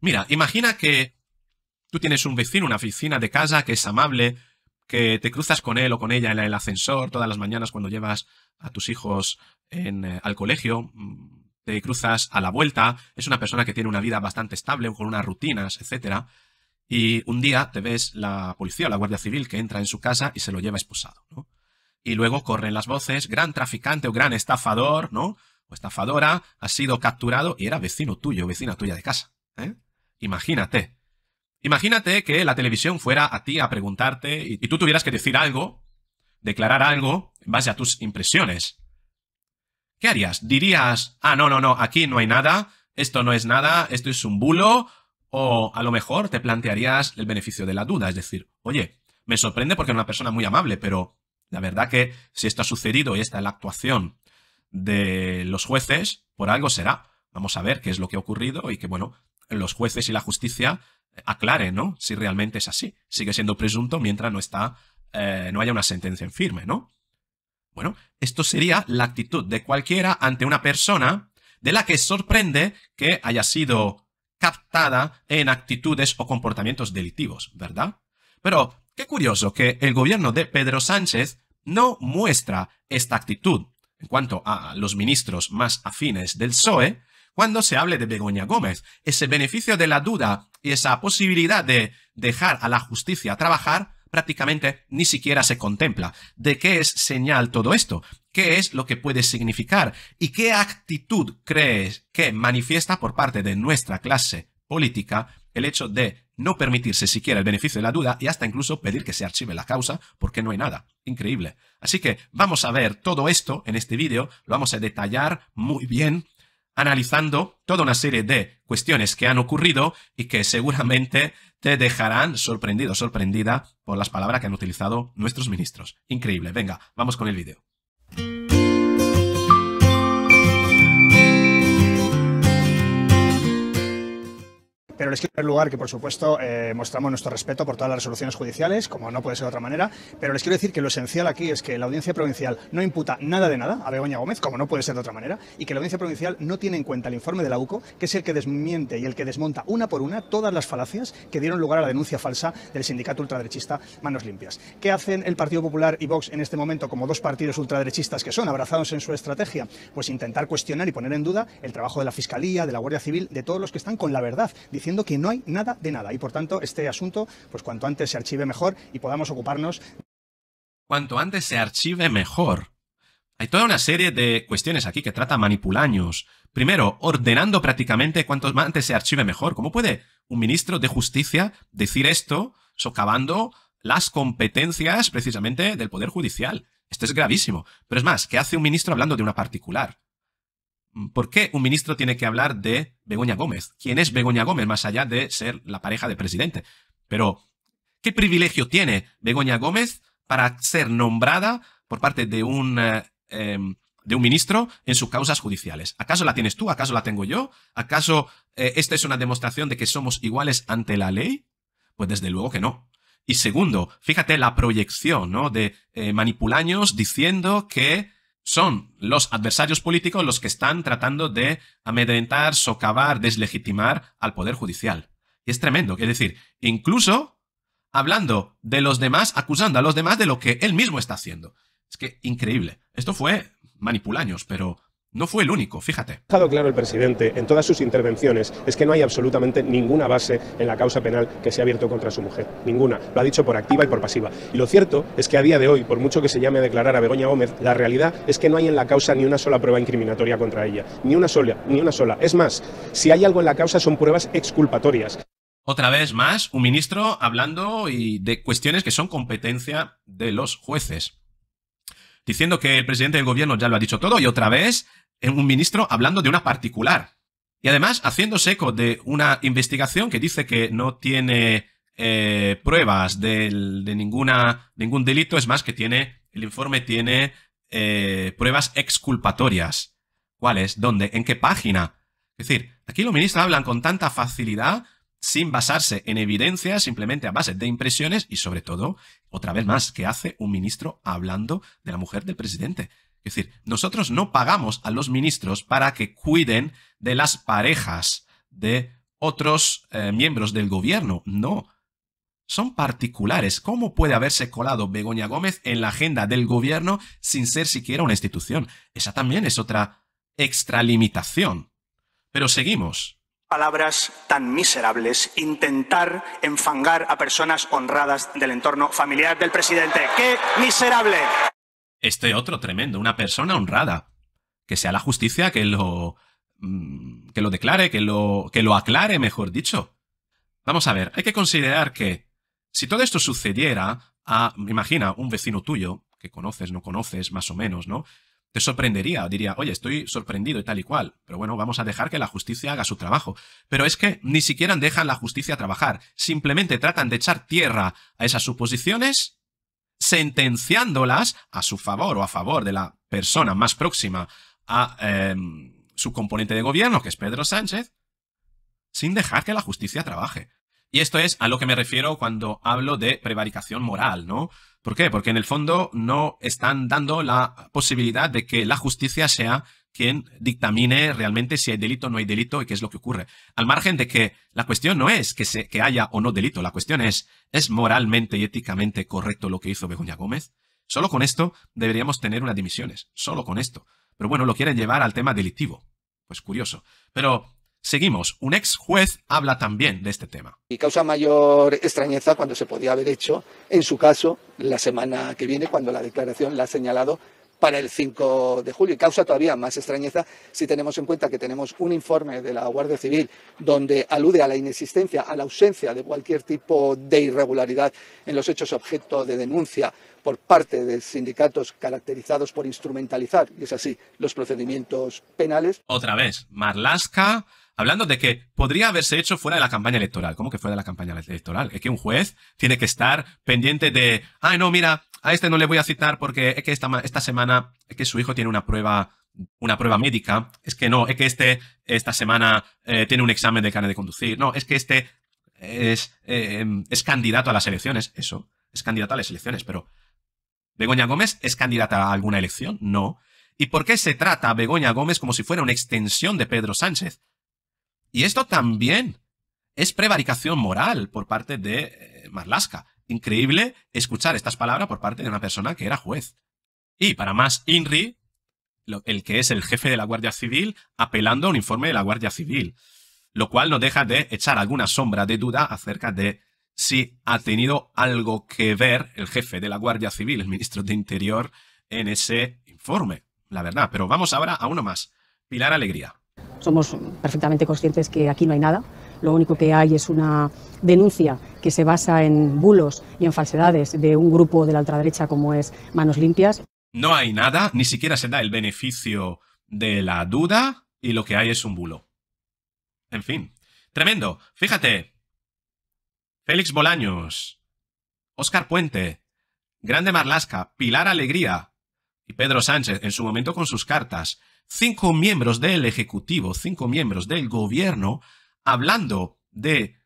Mira, imagina que tú tienes un vecino, una oficina de casa que es amable, que te cruzas con él o con ella en el ascensor todas las mañanas cuando llevas a tus hijos eh, al colegio, mm, te cruzas a la vuelta, es una persona que tiene una vida bastante estable, con unas rutinas, etc. Y un día te ves la policía o la Guardia Civil que entra en su casa y se lo lleva esposado, ¿no? Y luego corren las voces, gran traficante o gran estafador, ¿no? O estafadora, ha sido capturado y era vecino tuyo, vecina tuya de casa, ¿eh? Imagínate. Imagínate que la televisión fuera a ti a preguntarte y, tú tuvieras que decir algo, declarar algo en base a tus impresiones. ¿Qué harías? ¿Dirías, ah, no, no, no, aquí no hay nada, esto no es nada, esto es un bulo? O a lo mejor te plantearías el beneficio de la duda, es decir, oye, me sorprende porque es una persona muy amable, pero la verdad que si esto ha sucedido y esta es la actuación de los jueces, por algo será. Vamos a ver qué es lo que ha ocurrido y que, bueno, los jueces y la justicia eh, aclaren, ¿no? Si realmente es así. Sigue siendo presunto mientras no está, eh, no haya una sentencia en firme, ¿no? Bueno, esto sería la actitud de cualquiera ante una persona de la que sorprende que haya sido captada en actitudes o comportamientos delictivos, ¿verdad? Pero qué curioso que el gobierno de Pedro Sánchez no muestra esta actitud en cuanto a los ministros más afines del PSOE, cuando se hable de Begoña Gómez. Ese beneficio de la duda y esa posibilidad de dejar a la justicia trabajar prácticamente ni siquiera se contempla. ¿De qué es señal todo esto? ¿Qué es lo que puede significar? ¿Y qué actitud crees que manifiesta por parte de nuestra clase política el hecho de no permitirse siquiera el beneficio de la duda y hasta incluso pedir que se archive la causa porque no hay nada. Increíble. Así que vamos a ver todo esto en este vídeo, lo vamos a detallar muy bien analizando toda una serie de cuestiones que han ocurrido y que seguramente te dejarán sorprendido, sorprendida por las palabras que han utilizado nuestros ministros. Increíble. Venga, vamos con el vídeo. Pero les quiero en lugar que, por supuesto, eh, mostramos nuestro respeto por todas las resoluciones judiciales, como no puede ser de otra manera, pero les quiero decir que lo esencial aquí es que la audiencia provincial no imputa nada de nada a Begoña Gómez, como no puede ser de otra manera, y que la audiencia provincial no tiene en cuenta el informe de la UCO, que es el que desmiente y el que desmonta una por una todas las falacias que dieron lugar a la denuncia falsa del sindicato ultraderechista Manos Limpias. ¿Qué hacen el Partido Popular y Vox en este momento como dos partidos ultraderechistas que son, abrazados en su estrategia? Pues intentar cuestionar y poner en duda el trabajo de la Fiscalía, de la Guardia Civil, de todos los que están con la verdad, diciendo que no hay nada de nada y por tanto este asunto, pues cuanto antes se archive mejor y podamos ocuparnos. Cuanto antes se archive mejor. Hay toda una serie de cuestiones aquí que trata manipulaños. Primero, ordenando prácticamente cuanto antes se archive mejor. ¿Cómo puede un ministro de Justicia decir esto socavando las competencias precisamente del Poder Judicial? Esto es gravísimo. Pero es más, ¿qué hace un ministro hablando de una particular? ¿Por qué un ministro tiene que hablar de Begoña Gómez? ¿Quién es Begoña Gómez más allá de ser la pareja de presidente? Pero, ¿qué privilegio tiene Begoña Gómez para ser nombrada por parte de un, eh, em, de un ministro en sus causas judiciales? ¿Acaso la tienes tú? ¿Acaso la tengo yo? ¿Acaso eh, esta es una demostración de que somos iguales ante la ley? Pues desde luego que no. Y segundo, fíjate la proyección ¿no? de eh, manipulaños diciendo que son los adversarios políticos los que están tratando de amedrentar, socavar, deslegitimar al Poder Judicial. es tremendo. Es decir, incluso hablando de los demás, acusando a los demás de lo que él mismo está haciendo. Es que increíble. Esto fue manipulaños, pero no fue el único, fíjate. Ha dejado claro el presidente en todas sus intervenciones es que no hay absolutamente ninguna base en la causa penal que se ha abierto contra su mujer. Ninguna. Lo ha dicho por activa y por pasiva. Y lo cierto es que a día de hoy, por mucho que se llame a declarar a Begoña Gómez, la realidad es que no hay en la causa ni una sola prueba incriminatoria contra ella. Ni una sola, ni una sola. Es más, si hay algo en la causa son pruebas exculpatorias. Otra vez más, un ministro hablando y de cuestiones que son competencia de los jueces. Diciendo que el presidente del gobierno ya lo ha dicho todo y otra vez un ministro hablando de una particular. Y además haciéndose eco de una investigación que dice que no tiene eh, pruebas de, ninguna, ningún delito, es más que tiene, el informe tiene eh, pruebas exculpatorias. ¿Cuáles? ¿Dónde? ¿En qué página? Es decir, aquí los ministros hablan con tanta facilidad, sin basarse en evidencias, simplemente a base de impresiones y sobre todo, otra vez más, que hace un ministro hablando de la mujer del presidente? Es decir, nosotros no pagamos a los ministros para que cuiden de las parejas de otros eh, miembros del gobierno, no. Son particulares. ¿Cómo puede haberse colado Begoña Gómez en la agenda del gobierno sin ser siquiera una institución? Esa también es otra extralimitación. Pero seguimos palabras tan miserables, intentar enfangar a personas honradas del entorno familiar del presidente. ¡Qué miserable! Este otro tremendo, una persona honrada. Que sea la justicia que lo. Mm, que lo declare, que lo. que lo aclare, mejor dicho. Vamos a ver, hay que considerar que si todo esto sucediera a, imagina, un vecino tuyo, que conoces, no conoces, más o menos, ¿no? Te sorprendería, diría, oye, estoy sorprendido y tal y cual, pero bueno, vamos a dejar que la justicia haga su trabajo. Pero es que ni siquiera dejan la justicia trabajar, simplemente tratan de echar tierra a esas suposiciones sentenciándolas a su favor o a favor de la persona más próxima a em, su componente de gobierno, que es Pedro Sánchez, sin dejar que la justicia trabaje. Y esto es a lo que me refiero cuando hablo de prevaricación moral, ¿no? ¿Por qué? Porque en el fondo no están dando la posibilidad de que la justicia sea quien dictamine realmente si hay delito o no hay delito y qué es lo que ocurre. Al margen de que la cuestión no es que, se, que haya o no delito, la cuestión es, ¿es moralmente y éticamente correcto lo que hizo Begoña Gómez? Solo con esto deberíamos tener unas dimisiones, solo con esto. Pero bueno, lo quieren llevar al tema delictivo. Pues curioso. Pero seguimos. Un ex juez habla también de este tema. Y causa mayor extrañeza cuando se podía haber hecho, en su caso, la semana que viene, cuando la declaración la ha señalado para el 5 de julio. Y causa todavía más extrañeza si tenemos en cuenta que tenemos un informe de la Guardia Civil donde alude a la inexistencia, a la ausencia de cualquier tipo de irregularidad en los hechos objeto de denuncia por parte de sindicatos caracterizados por instrumentalizar, y es así, los procedimientos penales. Otra vez, Marlaska hablando de que podría haberse hecho fuera de la campaña electoral. ¿Cómo que fuera de la campaña electoral? Es que un juez tiene que estar pendiente de, ay, no, mira, a este no le voy a citar porque es que esta, semana es que su hijo tiene una prueba, una prueba médica. Es que no, es que este esta semana eh, tiene un examen de carne de conducir. No, es que este es, em, es candidato a las elecciones. Eso, es candidato a las elecciones, pero ¿Begoña Gómez es candidata a alguna elección? No. ¿Y por qué se trata a Begoña Gómez como si fuera una extensión de Pedro Sánchez? Y esto también es prevaricación moral por parte de eh, Marlasca increíble escuchar estas palabras por parte de una persona que era juez. Y para más, INRI, el que es el jefe de la Guardia Civil, apelando a un informe de la Guardia Civil, lo cual no deja de echar alguna sombra de duda acerca de si ha tenido algo que ver el jefe de la Guardia Civil, el ministro de Interior, en ese informe, la verdad. Pero vamos ahora a uno más, Pilar Alegría. Somos perfectamente conscientes que aquí no hay nada, lo único que hay es una denuncia que se basa en bulos y en falsedades de un grupo de la ultraderecha como es Manos Limpias. No hay nada, ni siquiera se da el beneficio de la duda y lo que hay es un bulo. En fin, tremendo. Fíjate. Félix Bolaños, Óscar Puente, Grande Marlasca, Pilar Alegría y Pedro Sánchez en su momento con sus cartas. Cinco miembros del Ejecutivo, cinco miembros del Gobierno hablando de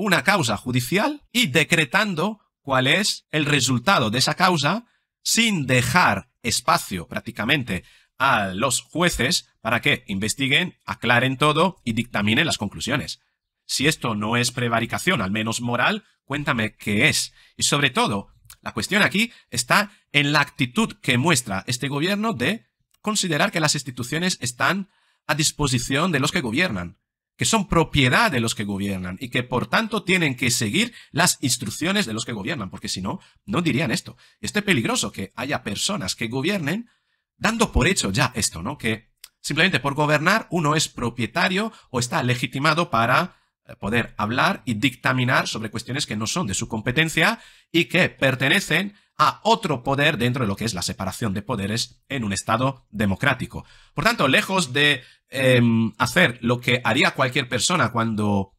una causa judicial y decretando cuál es el resultado de esa causa sin dejar espacio prácticamente a los jueces para que investiguen, aclaren todo y dictaminen las conclusiones. Si esto no es prevaricación, al menos moral, cuéntame qué es. Y sobre todo, la cuestión aquí está en la actitud que muestra este gobierno de considerar que las instituciones están a disposición de los que gobiernan que son propiedad de los que gobiernan y que por tanto tienen que seguir las instrucciones de los que gobiernan, porque si no, no dirían esto. Este es peligroso que haya personas que gobiernen dando por hecho ya esto, ¿no? Que simplemente por gobernar uno es propietario o está legitimado para eh, poder hablar y dictaminar sobre cuestiones que no son de su competencia y que pertenecen a otro poder dentro de lo que es la separación de poderes en un Estado democrático. Por tanto, lejos de em, hacer lo que haría cualquier persona cuando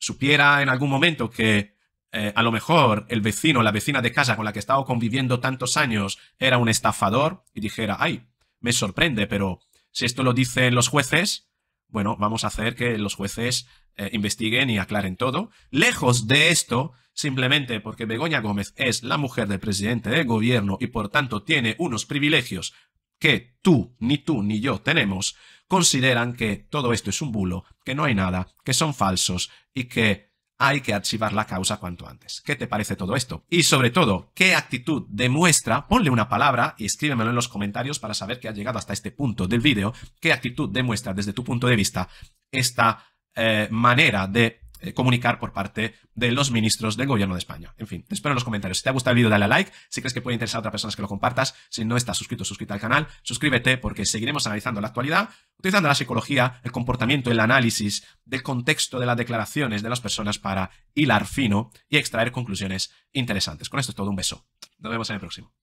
supiera en algún momento que eh, a lo mejor el vecino, la vecina de casa con la que he estado conviviendo tantos años era un estafador y dijera, ay, me sorprende, pero si esto lo dicen los jueces, bueno, vamos a hacer que los jueces eh, investiguen y aclaren todo. Lejos de esto, simplemente porque Begoña Gómez es la mujer del presidente del gobierno y por tanto tiene unos privilegios que tú, ni tú, ni yo tenemos, consideran que todo esto es un bulo, que no hay nada, que son falsos y que hay que archivar la causa cuanto antes. ¿Qué te parece todo esto? Y sobre todo, ¿qué actitud demuestra? Ponle una palabra y escríbemelo en los comentarios para saber que ha llegado hasta este punto del vídeo. ¿Qué actitud demuestra desde tu punto de vista esta eh, manera de eh, comunicar por parte de los ministros del gobierno de España. En fin, espero en los comentarios. Si te ha gustado el vídeo, dale a like. Si crees que puede interesar a otras personas que lo compartas, si no estás suscrito, suscríbete al canal. Suscríbete porque seguiremos analizando la actualidad, utilizando la psicología, el comportamiento, el análisis del contexto de las declaraciones de las personas para hilar fino y extraer conclusiones interesantes. Con esto es todo. Un beso. Nos vemos en el próximo.